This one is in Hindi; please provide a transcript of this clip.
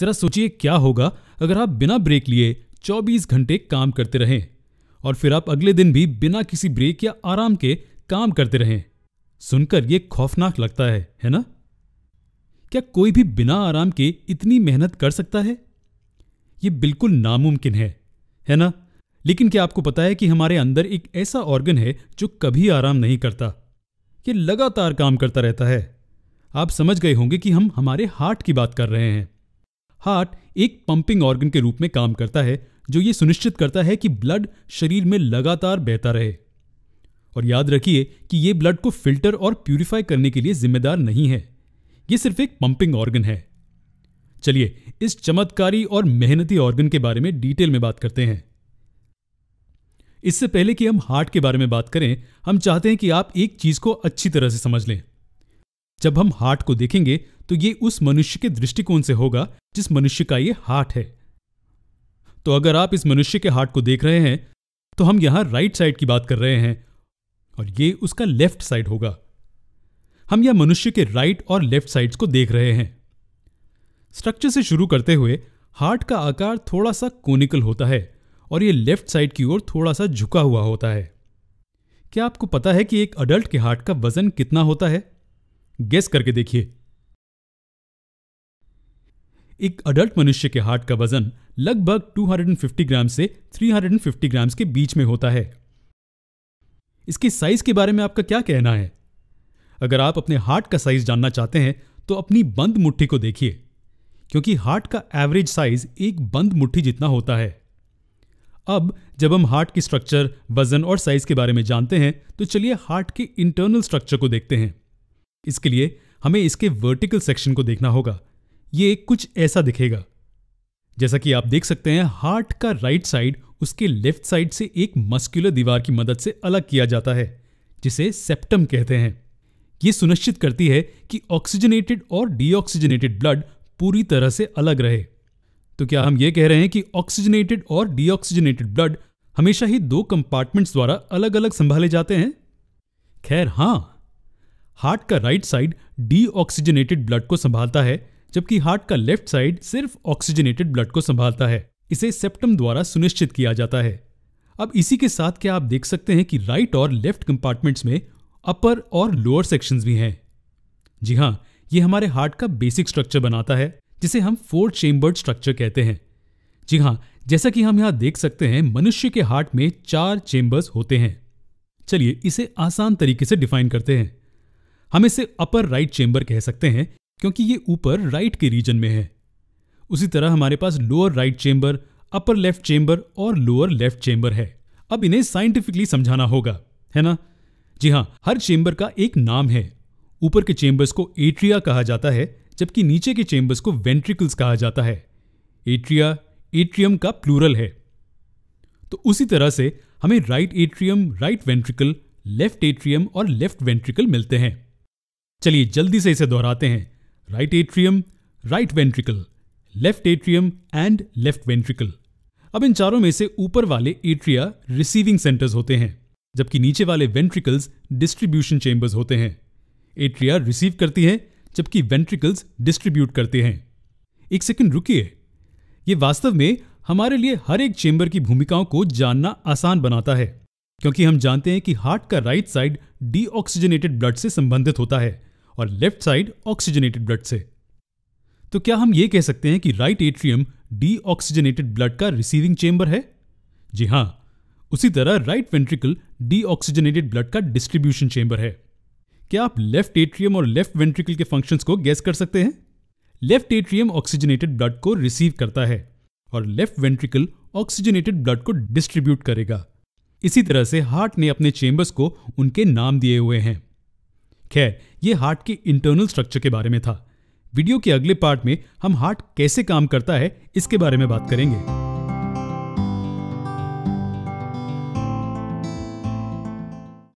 जरा सोचिए क्या होगा अगर आप बिना ब्रेक लिए 24 घंटे काम करते रहें और फिर आप अगले दिन भी बिना किसी ब्रेक या आराम के काम करते रहें सुनकर ये खौफनाक लगता है है ना क्या कोई भी बिना आराम के इतनी मेहनत कर सकता है ये बिल्कुल नामुमकिन है है ना लेकिन क्या आपको पता है कि हमारे अंदर एक ऐसा ऑर्गन है जो कभी आराम नहीं करता ये लगातार काम करता रहता है आप समझ गए होंगे कि हम हमारे हार्ट की बात कर रहे हैं हार्ट एक पंपिंग ऑर्गन के रूप में काम करता है जो ये सुनिश्चित करता है कि ब्लड शरीर में लगातार बहता रहे और याद रखिए कि ये ब्लड को फिल्टर और प्यूरिफाई करने के लिए जिम्मेदार नहीं है ये सिर्फ एक पंपिंग ऑर्गन है चलिए इस चमत्कारी और मेहनती ऑर्गन के बारे में डिटेल में बात करते हैं इससे पहले कि हम हार्ट के बारे में बात करें हम चाहते हैं कि आप एक चीज को अच्छी तरह से समझ लें जब हम हार्ट को देखेंगे तो ये उस मनुष्य के दृष्टिकोण से होगा जिस मनुष्य का ये हार्ट है तो अगर आप इस मनुष्य के हार्ट को देख रहे हैं तो हम यहां राइट साइड की बात कर रहे हैं और ये उसका लेफ्ट साइड होगा हम यह मनुष्य के राइट और लेफ्ट साइड्स को देख रहे हैं स्ट्रक्चर से शुरू करते हुए हार्ट का आकार थोड़ा सा कोनिकल होता है और ये लेफ्ट साइड की ओर थोड़ा सा झुका हुआ होता है क्या आपको पता है कि एक अडल्ट के हार्ट का वजन कितना होता है गेस करके देखिए एक अडल्ट मनुष्य के हार्ट का वजन लगभग 250 ग्राम से 350 ग्राम्स के बीच में होता है इसके साइज के बारे में आपका क्या कहना है अगर आप अपने हार्ट का साइज जानना चाहते हैं तो अपनी बंद मुट्ठी को देखिए क्योंकि हार्ट का एवरेज साइज एक बंद मुट्ठी जितना होता है अब जब हम हार्ट की स्ट्रक्चर वजन और साइज के बारे में जानते हैं तो चलिए हार्ट के इंटरनल स्ट्रक्चर को देखते हैं इसके लिए हमें इसके वर्टिकल सेक्शन को देखना होगा ये कुछ ऐसा दिखेगा जैसा कि आप देख सकते हैं हार्ट का राइट साइड उसके लेफ्ट साइड से एक मस्कुलर दीवार की मदद से अलग किया जाता है जिसे सेप्टम कहते हैं यह सुनिश्चित करती है कि ऑक्सीजनेटेड और डीऑक्सीजनेटेड ब्लड पूरी तरह से अलग रहे तो क्या हम ये कह रहे हैं कि ऑक्सीजनेटेड और डीऑक्सीजनेटेड ब्लड हमेशा ही दो कंपार्टमेंट्स द्वारा अलग अलग संभाले जाते हैं खैर हां हार्ट का राइट साइड डीऑक्सीजनेटेड ब्लड को संभालता है जबकि हार्ट का लेफ्ट साइड सिर्फ ऑक्सीजनेटेड ब्लड को संभालता है इसे सेप्टम द्वारा सुनिश्चित किया जाता है अब इसी के साथ क्या आप देख सकते हैं कि राइट और लेफ्ट कंपार्टमेंट्स में अपर और लोअर सेक्शन भी हैं जी हाँ ये हमारे हार्ट का बेसिक स्ट्रक्चर बनाता है जिसे हम फोर चेम्बर्ड स्ट्रक्चर कहते हैं जी हाँ जैसा कि हम यहाँ देख सकते हैं मनुष्य के हार्ट में चार चेम्बर्स होते हैं चलिए इसे आसान तरीके से डिफाइन करते हैं हम इसे अपर राइट चेम्बर कह सकते हैं क्योंकि ये ऊपर राइट के रीजन में है उसी तरह हमारे पास lower right chamber upper left chamber और लोअर लेफ्ट चेंबर है अब इन्हें साइंटिफिकली समझाना होगा है ना जी हाँ हर चेंबर का एक नाम है ऊपर के चेंबर्स को एट्रिया कहा जाता है जबकि नीचे के चेंबर्स को वेंट्रिकल्स कहा जाता है एट्रिया एट्रियम का प्लूरल है तो उसी तरह से हमें right atrium right ventricle left atrium और लेफ्ट वेंट्रिकल मिलते हैं चलिए जल्दी से इसे दोहराते हैं right atrium right ventricle left atrium and left ventricle अब इन चारों में से ऊपर वाले एट्रिया रिसीविंग सेंटर्स होते हैं जबकि नीचे वाले वेंट्रिकल्स डिस्ट्रीब्यूशन चेंबर्स होते हैं एट्रिया रिसीव करती है जबकि वेंट्रिकल्स डिस्ट्रीब्यूट करते हैं एक सेकंड रुकिए ये वास्तव में हमारे लिए हर एक चेंबर की भूमिकाओं को जानना आसान बनाता है क्योंकि हम जानते हैं कि हार्ट का राइट साइड डीऑक्सीजनेटेड ब्लड से संबंधित होता है और लेफ्ट साइड ऑक्सीजनेटेड ब्लड से तो क्या हम ये कह सकते हैं कि राइट एट्रियम ऑक्सीजनेटेड ब्लड का रिसीविंग चेंबर है जी हां उसी तरह राइट वेंट्रिकल ऑक्सीजनेटेड ब्लड का डिस्ट्रीब्यूशन चेंबर है क्या आप लेफ्ट एट्रियम और लेफ्ट वेंट्रिकल के फंक्शंस को गैस कर सकते हैं लेफ्ट एट्रियम ऑक्सीजनेटेड ब्लड को रिसीव करता है और लेफ्ट वेंट्रिकल ऑक्सीजनेटेड ब्लड को डिस्ट्रीब्यूट करेगा इसी तरह से हार्ट ने अपने चेंबर्स को उनके नाम दिए हुए हैं खैर ये हार्ट के इंटरनल स्ट्रक्चर के बारे में था वीडियो के अगले पार्ट में हम हार्ट कैसे काम करता है इसके बारे में बात करेंगे